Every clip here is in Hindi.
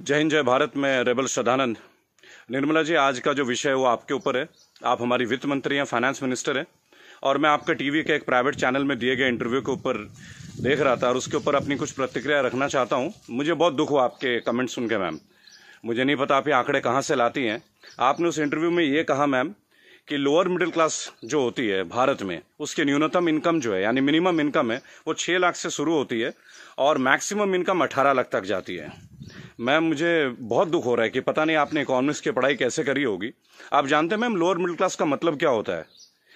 जय हिंद जय भारत में रेबल सदानंद निर्मला जी आज का जो विषय है वो आपके ऊपर है आप हमारी वित्त मंत्री हैं फाइनेंस मिनिस्टर हैं और मैं आपके टीवी के एक प्राइवेट चैनल में दिए गए इंटरव्यू के ऊपर देख रहा था और उसके ऊपर अपनी कुछ प्रतिक्रिया रखना चाहता हूँ मुझे बहुत दुख हुआ आपके कमेंट सुन के मैम मुझे नहीं पता आप ये आंकड़े कहाँ से लाती हैं आपने उस इंटरव्यू में ये कहा मैम कि लोअर मिडिल क्लास जो होती है भारत में उसकी न्यूनतम इनकम जो है यानी मिनिमम इनकम है वो छः लाख से शुरू होती है और मैक्सिमम इनकम अठारह लाख तक जाती है मैम मुझे बहुत दुख हो रहा है कि पता नहीं आपने इकोनॉमिक्स की पढ़ाई कैसे करी होगी आप जानते हैं मैम लोअर मिडिल क्लास का मतलब क्या होता है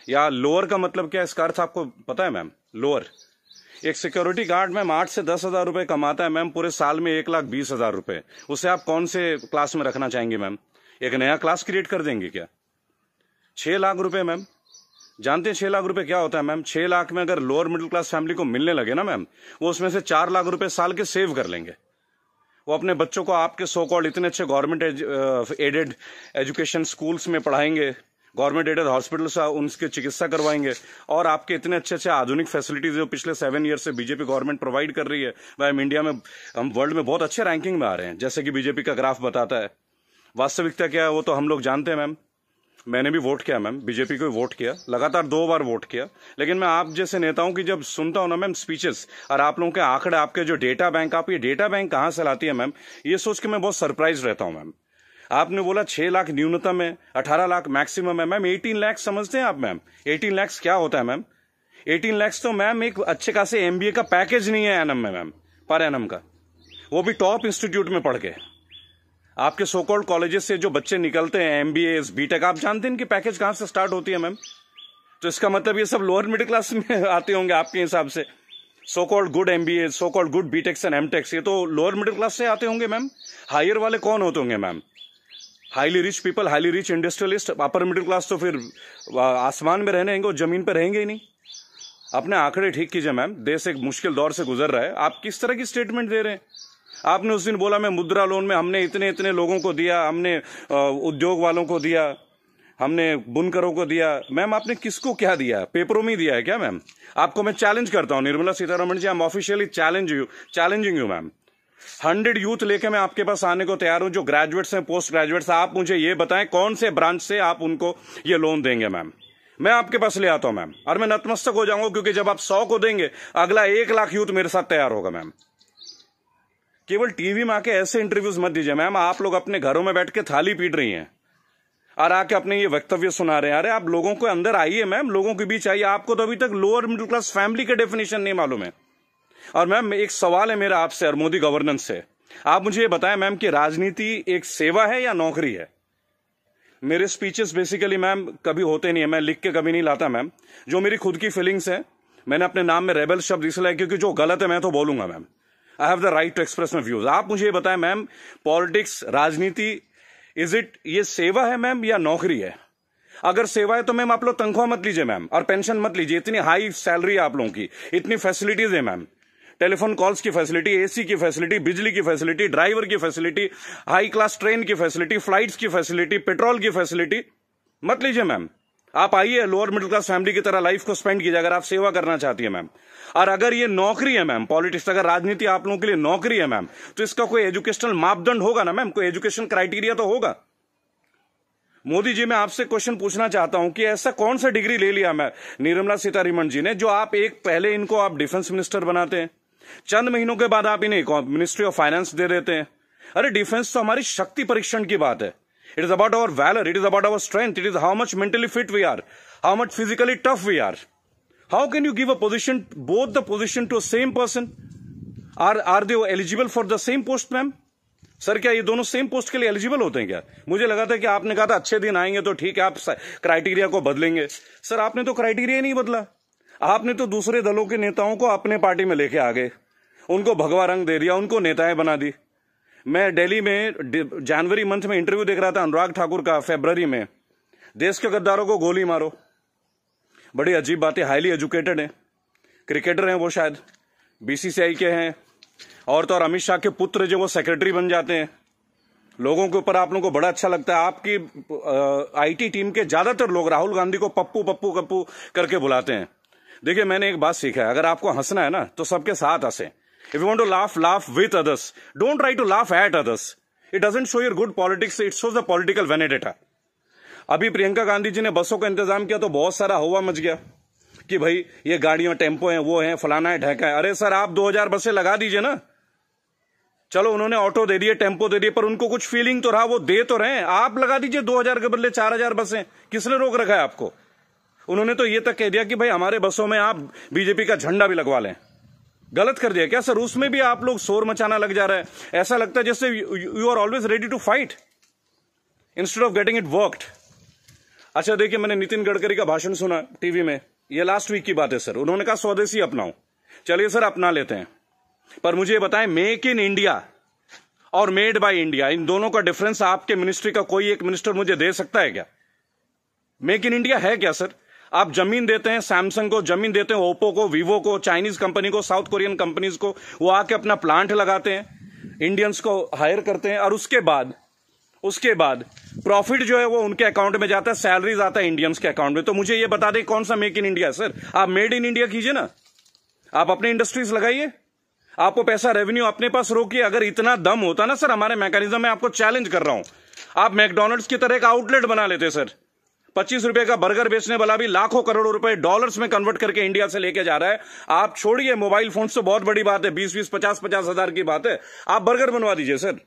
या लोअर का मतलब क्या है इसका अर्थ आपको पता है मैम लोअर एक सिक्योरिटी गार्ड मैम आठ से दस हज़ार रुपये कमाता है मैम पूरे साल में एक लाख बीस हज़ार रुपये उसे आप कौन से क्लास में रखना चाहेंगे मैम एक नया क्लास क्रिएट कर देंगे क्या छः लाख रुपये मैम जानते हैं छः लाख रुपए क्या होता है मैम छः लाख में अगर लोअर मिडिल क्लास फैमिली को मिलने लगे ना मैम वो उसमें से चार लाख रुपए साल के सेव कर लेंगे वो अपने बच्चों को आपके सो कॉल्ड इतने अच्छे गवर्नमेंट एडेड एजुकेशन स्कूल्स में पढ़ाएंगे गवर्नमेंट एडेड हॉस्पिटल से उनके चिकित्सा करवाएंगे और आपके इतने अच्छे अच्छे आधुनिक फैसिलिटीज जो पिछले सेवन ईयर से बीजेपी गवर्नमेंट प्रोवाइड कर रही है वह हम इंडिया में हम वर्ल्ड में बहुत अच्छे रैंकिंग में आ रहे हैं जैसे कि बीजेपी का ग्राफ बताता है वास्तविकता क्या है वो तो हम लोग जानते हैं मैम मैंने भी वोट किया मैम बीजेपी को वोट किया लगातार दो बार वोट किया लेकिन मैं आप जैसे नेताओं की जब सुनता हूँ ना मैम स्पीचेस और आप लोगों के आंकड़े आपके जो डेटा बैंक आप ये डेटा बैंक कहाँ से लाती है मैम ये सोच के मैं बहुत सरप्राइज रहता हूँ मैम आपने बोला छह लाख न्यूनतम है अठारह लाख मैक्सिमम है मैम एटीन लैक्स समझते हैं आप मैम एटीन लैक्स क्या होता है मैम एटीन लैक्स तो मैम एक अच्छे खासे एमबीए का पैकेज नहीं है एनएम में मैम पर एनएम का वो भी टॉप इंस्टीट्यूट में पढ़ के आपके सोकॉल्ड कॉलेजेस से जो बच्चे निकलते हैं M B S B tech आप जानते हैं इनकी पैकेज कहाँ से स्टार्ट होती है मैम तो इसका मतलब ये सब लोअर मिडिल क्लास में आते होंगे आपके हिसाब से so called good M B S so called good B techs and M techs ये तो लोअर मिडिल क्लास से आते होंगे मैम हायर वाले कौन होते होंगे ma'am highly rich people highly rich industrialist upper middle class तो फिर आसमान में रहने होंगे और जमीन पर रहेंगे ही नहीं अपने आंकड़े ठीक कीजिए मैम देश एक मुश्किल दौर से गुजर रहा है आप किस तरह की स्टेटमेंट दे रहे हैं आपने उस दिन बोला मैं मुद्रा लोन में हमने इतने इतने लोगों को दिया हमने उद्योग वालों को दिया हमने बुनकरों को दिया मैम आपने किसको क्या दिया पेपरों में दिया है क्या मैम आपको मैं चैलेंज करता हूँ Nirmala Sitharaman ji I am officially challenge you challenging you ma'am hundred youth लेके मैं आपके पास आने को तैयार हूं जो ग्रेजुएट्स हैं पोस्ट ग्रेजुएट्स आप मुझे ये बताएं कौन से ब्रांच से आप उनको ये लोन देंगे मैम मैं आपके पास ले आता हूं मैम और मैं नतमस्तक हो जाऊंगा क्योंकि जब आप सौ को देंगे अगला एक लाख यूथ मेरे साथ तैयार होगा मैम केवल टीवी में आके ऐसे इंटरव्यूज मत दीजिए मैम आप लोग अपने घरों में बैठ के थाली पीट रही हैं और आके अपने ये वक्तव्य सुना रहे हैं अरे आप लोगों को अंदर आइए मैम लोगों के बीच आइए आपको तो अभी तक लोअर मिडिल क्लास फैमिली का डेफिनेशन नहीं मालूम है और मैम एक सवाल है मेरा आपसे और मोदी गवर्नेंस से आप मुझे ये बताएं मैम कि राजनीति एक सेवा है या नौकरी है मेरे स्पीचेस बेसिकली मैम कभी होते नहीं है मैं लिख के कभी नहीं लाता मैम जो मेरी खुद की फीलिंग्स है मैंने अपने नाम में रेबल शब्द इसलिए क्योंकि जो गलत है मैं तो बोलूंगा ma'am I have the right to express my views आप मुझे बताएं मैम पॉलिटिक्स राजनीति इज इट ये सेवा है मैम या नौकरी है अगर सेवा है तो मैम आप लोग तनख्वाह मत लीजिए मैम और पेंशन मत लीजिए इतनी हाई सैलरी है आप लोगों की इतनी फैसिलिटीज है मैम टेलीफोन कॉल्स की फैसिलिटी एसी की फैसिलिटी बिजली की फैसिलिटी ड्राइवर की फैसिलिटी हाई क्लास ट्रेन की फैसिलिटी फ्लाइट्स की फैसिलिटी पेट्रोल की फैसिलिटी मत लीजिए मैम आप आइए लोअर मिडिल क्लास फैमिली की तरह लाइफ को स्पेंड कीजिए अगर आप सेवा करना चाहती है मैम और अगर ये नौकरी है मैम पॉलिटिक्स अगर राजनीति आप लोगों के लिए नौकरी है मैम तो इसका कोई एजुकेशनल मापदंड होगा ना मैम कोई एजुकेशन क्राइटेरिया तो होगा मोदी जी मैं आपसे क्वेश्चन पूछना चाहता हूं कि ऐसा कौन सा डिग्री ले लिया मैं निर्मला सीतारमन जी ने जो आप एक पहले इनको आप डिफेंस मिनिस्टर बनाते हैं चंद महीनों के बाद आप इन्हें मिनिस्ट्री ऑफ फाइनेंस दे देते हैं अरे डिफेंस तो हमारी शक्ति परीक्षण की बात है It is about our valor. It is about our strength. It is how much mentally fit we are, how much physically tough we are. How can you give a position, both the position to a same person? Are, are they eligible for the same post, ma'am? Sir क्या ये दोनों सेम पोस्ट के लिए एलिजिबल होते हैं क्या मुझे लगा था कि आपने कहा था अच्छे दिन आएंगे तो ठीक है आप क्राइटेरिया को बदलेंगे सर आपने तो क्राइटेरिया नहीं बदला आपने तो दूसरे दलों के नेताओं को अपने पार्टी में लेके आ गए उनको भगवा रंग दे दिया उनको नेताएं बना दी मैं दिल्ली में जनवरी मंथ में इंटरव्यू देख रहा था अनुराग ठाकुर का फेबररी में देश के गद्दारों को गोली मारो बड़ी अजीब बात है हाईली एजुकेटेड है क्रिकेटर हैं वो शायद बीसीसीआई के हैं और तो और अमित शाह के पुत्र जो वो सेक्रेटरी बन जाते हैं लोगों के ऊपर आप लोगों को बड़ा अच्छा लगता है आपकी आईटी टीम के ज्यादातर लोग राहुल गांधी को पप्पू पप्पू कप्पू करके बुलाते हैं देखिए मैंने एक बात सीखा है अगर आपको हंसना है ना तो सबके साथ हंसें If you want to laugh, laugh with others. Don't try to laugh at others. It doesn't show your good politics, it shows the political vendetta. अभी प्रियंका गांधी जी ने बसों का इंतजाम किया तो बहुत सारा हवा मच गया कि भाई ये गाड़ियों टेम्पो हैं वो हैं फलाना है ढहका है अरे सर आप 2000 बसें लगा दीजिए ना चलो उन्होंने ऑटो दे दिए टेम्पो दे दिए पर उनको कुछ फीलिंग तो रहा वो दे तो रहे आप लगा दीजिए 2000 के बदले 4000 बसें किसने रोक रखा है आपको उन्होंने तो ये तक कह दिया कि भाई हमारे बसों में आप बीजेपी का झंडा भी लगवा लें गलत कर दिया क्या सर उसमें भी आप लोग शोर मचाना लग जा रहा है ऐसा लगता है जैसे you are always ready to fight instead of getting it worked अच्छा देखिए मैंने नितिन गडकरी का भाषण सुना टीवी में ये लास्ट वीक की बात है सर उन्होंने कहा स्वदेशी अपनाओ चलिए सर अपना लेते हैं पर मुझे बताएं मेक इन इंडिया और मेड बाय इंडिया इन दोनों का डिफरेंस आपके मिनिस्ट्री का कोई एक मिनिस्टर मुझे दे सकता है क्या मेक इन इंडिया है क्या सर आप जमीन देते हैं सैमसंग को जमीन देते हैं ओप्पो को वीवो को चाइनीज कंपनी को साउथ कोरियन कंपनीज को वो आके अपना प्लांट लगाते हैं इंडियंस को हायर करते हैं और उसके बाद उसके बाद प्रॉफिट जो है वो उनके अकाउंट में जाता है सैलरीज आता है इंडियंस के अकाउंट में तो मुझे ये बता दें कौन सा मेक इन इंडिया सर आप मेड इन इंडिया कीजिए ना आप अपने इंडस्ट्रीज लगाइए आपको पैसा रेवेन्यू अपने पास रोकिए अगर इतना दम होता ना सर हमारे मैकेनिज्म में आपको चैलेंज कर रहा हूं आप मैकडोनल्ड्स की तरह एक आउटलेट बना लेते सर पच्चीस रुपए का बर्गर बेचने वाला भी लाखों करोड़ों रुपए डॉलर्स में कन्वर्ट करके इंडिया से लेके जा रहा है आप छोड़िए मोबाइल फोन तो बहुत बड़ी बात है बीस बीस पचास पचास हजार की बात है आप बर्गर बनवा दीजिए सर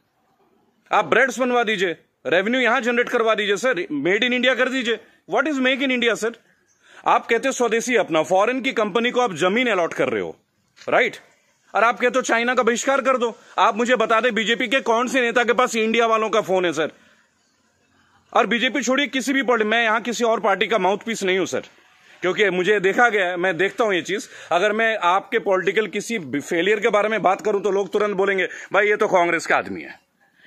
आप ब्रेड्स बनवा दीजिए रेवेन्यू यहां जनरेट करवा दीजिए सर मेड इन इंडिया कर दीजिए what is make in India sir आप कहते स्वदेशी अपना फॉरेन की कंपनी को आप जमीन अलॉट कर रहे हो राइट और आप कहते हो चाइना का बहिष्कार कर दो आप मुझे बता दें बीजेपी के कौन से नेता के पास इंडिया वालों का फोन है सर और बीजेपी छोड़िए किसी भी पार्टी मैं यहां किसी और पार्टी का माउथ पीस नहीं हूं सर क्योंकि मुझे देखा गया मैं देखता हूं ये चीज अगर मैं आपके पॉलिटिकल किसी फेलियर के बारे में बात करूं तो लोग तुरंत बोलेंगे भाई ये तो कांग्रेस का आदमी है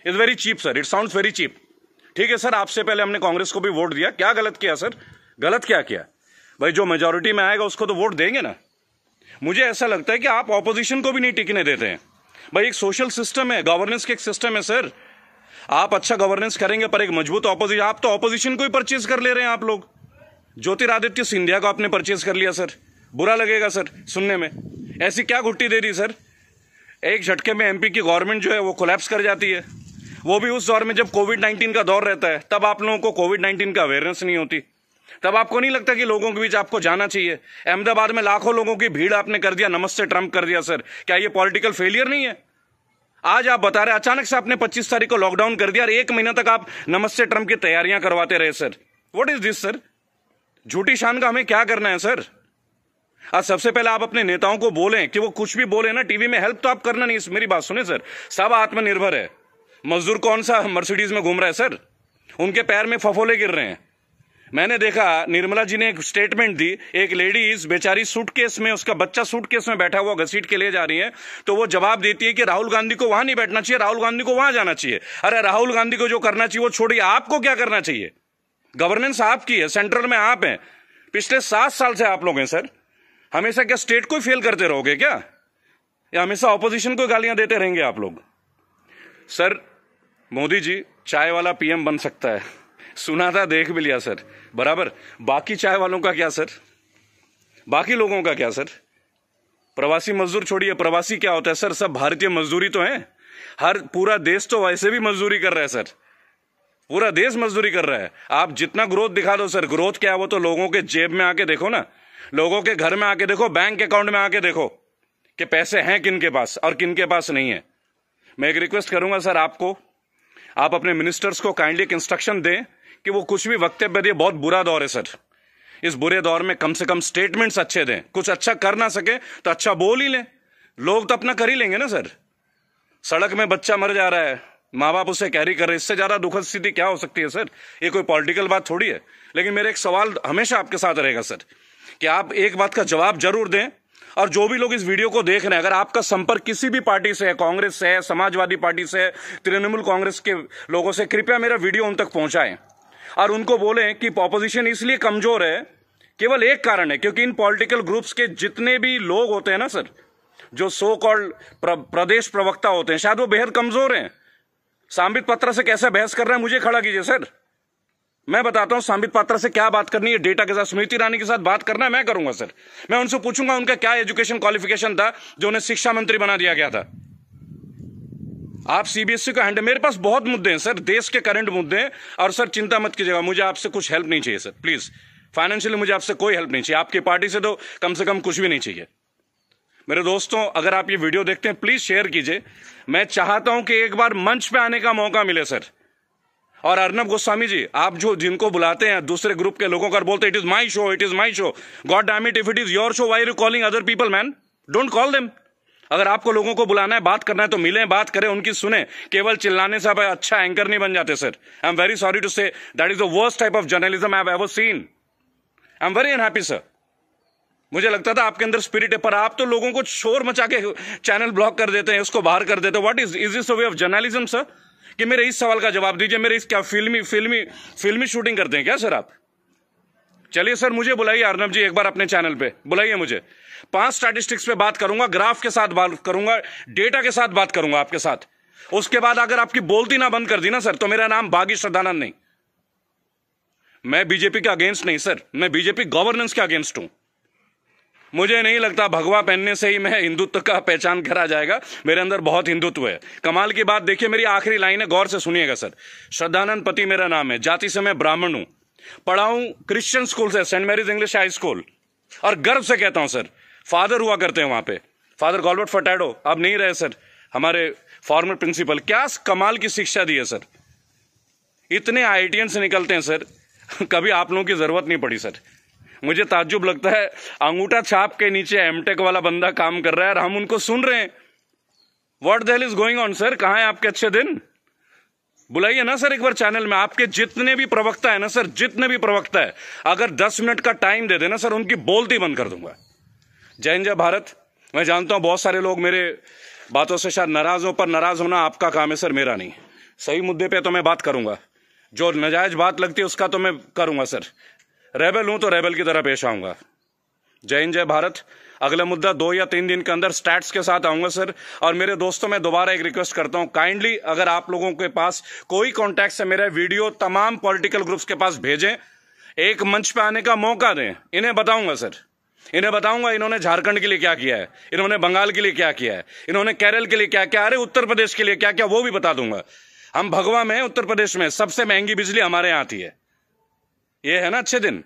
it very cheap sir it sound very cheap ठीक है सर आपसे पहले हमने कांग्रेस को भी वोट दिया क्या गलत किया सर गलत क्या किया भाई जो मेजोरिटी में आएगा उसको तो वोट देंगे ना मुझे ऐसा लगता है कि आप ऑपोजिशन को भी नहीं टिकने देते हैं भाई एक सोशल सिस्टम है गवर्नेंस के एक सिस्टम है सर आप अच्छा गवर्नेंस करेंगे पर एक मजबूत ऑपोजिशन आप तो ऑपोजिशन को ही परचेज कर ले रहे हैं आप लोग ज्योतिरादित्य सिंधिया को आपने परचेज कर लिया सर बुरा लगेगा सर सुनने में ऐसी क्या घुट्टी दे रही सर एक झटके में एमपी की गवर्नमेंट जो है वो कोलैप्स कर जाती है वो भी उस दौर में जब कोविड नाइन्टीन का दौर रहता है तब आप लोगों को कोविड नाइन्टीन का अवेयरनेस नहीं होती तब आपको नहीं लगता कि लोगों के बीच आपको जाना चाहिए अहमदाबाद में लाखों लोगों की भीड़ आपने कर दिया नमस्ते ट्रंप कर दिया सर क्या ये पॉलिटिकल फेलियर नहीं है आज आप बता रहे अचानक से आपने 25 तारीख को लॉकडाउन कर दिया और एक महीना तक आप नमस्ते ट्रम्प की तैयारियां करवाते रहे sir what is this sir झूठी शान का हमें क्या करना है सर आज सबसे पहले आप अपने नेताओं को बोलें कि वो कुछ भी बोले ना टीवी में हेल्प तो आप करना नहीं मेरी बात सुने सर सब आत्मनिर्भर है मजदूर कौन सा मर्सिडीज में घूम रहा है सर उनके पैर में फफोले गिर रहे हैं मैंने देखा निर्मला जी ने एक स्टेटमेंट दी एक लेडीज बेचारी सूटकेस में उसका बच्चा सूटकेस में बैठा हुआ घसीट के ले जा रही है तो वो जवाब देती है कि राहुल गांधी को वहां नहीं बैठना चाहिए राहुल गांधी को वहां जाना चाहिए अरे राहुल गांधी को जो करना चाहिए वो छोड़िए आपको क्या करना चाहिए गवर्नेंस आपकी है सेंट्रल में आप हैं पिछले सात साल से आप लोग हैं सर हमेशा क्या स्टेट को फेल करते रहोगे क्या या हमेशा ऑपोजिशन को गालियां देते रहेंगे आप लोग सर मोदी जी चाय वाला पीएम बन सकता है सुना था देख भी लिया सर बराबर बाकी चाय वालों का क्या सर बाकी लोगों का क्या सर प्रवासी मजदूर छोड़िए प्रवासी क्या होता है सर सब भारतीय मजदूरी तो है हर पूरा देश तो वैसे भी मजदूरी कर रहा है सर पूरा देश मजदूरी कर रहा है आप जितना ग्रोथ दिखा दो सर ग्रोथ क्या है वो तो लोगों के जेब में आके देखो ना लोगों के घर में आके देखो बैंक अकाउंट में आके देखो कि पैसे हैं किन के पास और किन के पास नहीं है मैं एक रिक्वेस्ट करूंगा सर आपको आप अपने मिनिस्टर्स को काइंडली इंस्ट्रक्शन दें कि वो कुछ भी वक्त पर बहुत बुरा दौर है सर इस बुरे दौर में कम से कम स्टेटमेंट्स अच्छे दें कुछ अच्छा कर ना सके तो अच्छा बोल ही लें लोग तो अपना कर ही लेंगे ना सर सड़क में बच्चा मर जा रहा है माँ बाप उसे कैरी कर रहे हैं इससे ज़्यादा दुखद स्थिति क्या हो सकती है सर ये कोई पॉलिटिकल बात थोड़ी है लेकिन मेरा एक सवाल हमेशा आपके साथ रहेगा सर कि आप एक बात का जवाब जरूर दें और जो भी लोग इस वीडियो को देख रहे हैं अगर आपका संपर्क किसी भी पार्टी से है कांग्रेस से है समाजवादी पार्टी से है तृणमूल कांग्रेस के लोगों से कृपया मेरा वीडियो उन तक पहुंचाएं और उनको बोले कि अपोजिशन इसलिए कमजोर है केवल एक कारण है क्योंकि इन पॉलिटिकल ग्रुप्स के जितने भी लोग होते हैं ना सर जो सो कॉल्ड प्र, प्रदेश प्रवक्ता होते हैं शायद वो बेहद कमजोर हैं सांबित पत्र से कैसे बहस कर रहे हैं मुझे खड़ा कीजिए सर मैं बताता हूं सांबित पात्रा से क्या बात करनी है डेटा के साथ स्मृति ईरानी के साथ बात करना है मैं करूंगा सर मैं उनसे पूछूंगा उनका क्या एजुकेशन क्वालिफिकेशन था जो उन्हें शिक्षा मंत्री बना दिया गया था आप सीबीएसई e का हैंडल मेरे पास बहुत मुद्दे हैं सर देश के करंट मुद्दे हैं और सर चिंता मत कीजिएगा मुझे आपसे कुछ हेल्प नहीं चाहिए सर प्लीज़ फाइनेंशियली मुझे आपसे कोई हेल्प नहीं चाहिए आपकी पार्टी से तो कम से कम कुछ भी नहीं चाहिए मेरे दोस्तों अगर आप ये वीडियो देखते हैं प्लीज़ शेयर कीजिए मैं चाहता हूं कि एक बार मंच पे आने का मौका मिले सर और अर्नब गोस्वामी जी आप जो जिनको बुलाते हैं दूसरे ग्रुप के लोगों का बोलते it is my show it is my show god damn it if it is your show why you calling other people man don't call them अगर आपको लोगों को बुलाना है बात करना है तो मिलें बात करें उनकी सुने केवल चिल्लाने से आप अच्छा एंकर नहीं बन जाते sir I am very sorry to say that is the worst type of journalism I have ever seen I am very unhappy sir मुझे लगता था आपके अंदर स्पिरिट है पर आप तो लोगों को शोर मचा के चैनल ब्लॉक कर देते हैं उसको बाहर कर देते हैं what is is this way of journalism sir कि मेरे इस सवाल का जवाब दीजिए मेरे इस क्या फिल्मी फिल्मी फिल्मी शूटिंग करते हैं क्या सर आप चलिए सर मुझे बुलाइए अर्नब जी एक बार अपने चैनल पे बुलाइए मुझे पांच स्टैटिस्टिक्स पे बात करूंगा ग्राफ के साथ बात करूंगा डेटा के साथ बात करूंगा आपके साथ उसके बाद अगर आपकी बोलती ना बंद कर दी ना सर तो मेरा नाम बागी श्रद्धानंद नहीं मैं बीजेपी के अगेंस्ट नहीं सर मैं बीजेपी गवर्नेंस के अगेंस्ट हूं मुझे नहीं लगता भगवा पहनने से ही मैं हिंदुत्व का पहचान करा जाएगा मेरे अंदर बहुत हिंदुत्व है कमाल की बात देखिए मेरी आखिरी लाइन है गौर से सुनिएगा सर श्रद्धानंद पति मेरा नाम है जाति से मैं ब्राह्मण हूं पढ़ाऊं क्रिश्चियन स्कूल से Saint Mary's English high school और गर्व से कहता हूं सर फादर हुआ करते हैं वहां पे फादर गॉलबर्ट फटैडो अब नहीं रहे सर हमारे फॉर्मर प्रिंसिपल क्या कमाल की शिक्षा दी है सर इतने आई से निकलते हैं सर कभी आप लोगों की ज़रूरत नहीं पड़ी सर मुझे ताज्जुब लगता है अंगूठा छाप के नीचे एमटेक वाला बंदा काम कर रहा है और हम उनको सुन रहे हैं वॉट दल इज गोइंग ऑन सर कहा है आपके अच्छे दिन बुलाइए ना सर एक बार चैनल में आपके जितने भी प्रवक्ता है ना सर जितने भी प्रवक्ता है अगर दस मिनट का टाइम दे देना सर उनकी बोलती बंद कर दूंगा जय हिंद जय भारत मैं जानता हूं बहुत सारे लोग मेरे बातों से शायद नाराज हो पर नाराज होना आपका काम है सर मेरा नहीं सही मुद्दे पे तो मैं बात करूंगा जो नजायज बात लगती है उसका तो मैं करूंगा सर रेबल हूं तो रेबल की तरह पेश आऊंगा जय हिंद जय भारत अगला मुद्दा दो या तीन दिन के अंदर स्टैट्स के साथ आऊंगा सर और मेरे दोस्तों मैं दोबारा एक रिक्वेस्ट करता हूं काइंडली अगर आप लोगों के पास कोई कॉन्टैक्ट है मेरा वीडियो तमाम पॉलिटिकल ग्रुप्स के पास भेजें एक मंच पे आने का मौका दें इन्हें बताऊंगा सर इन्हें बताऊंगा इन्होंने झारखंड के लिए क्या किया है इन्होंने बंगाल के लिए क्या किया है इन्होंने केरल के लिए क्या किया अरे उत्तर प्रदेश के लिए क्या किया वो भी बता दूंगा हम भगवा में उत्तर प्रदेश में सबसे महंगी बिजली हमारे यहाँ आती है ये है ना अच्छे दिन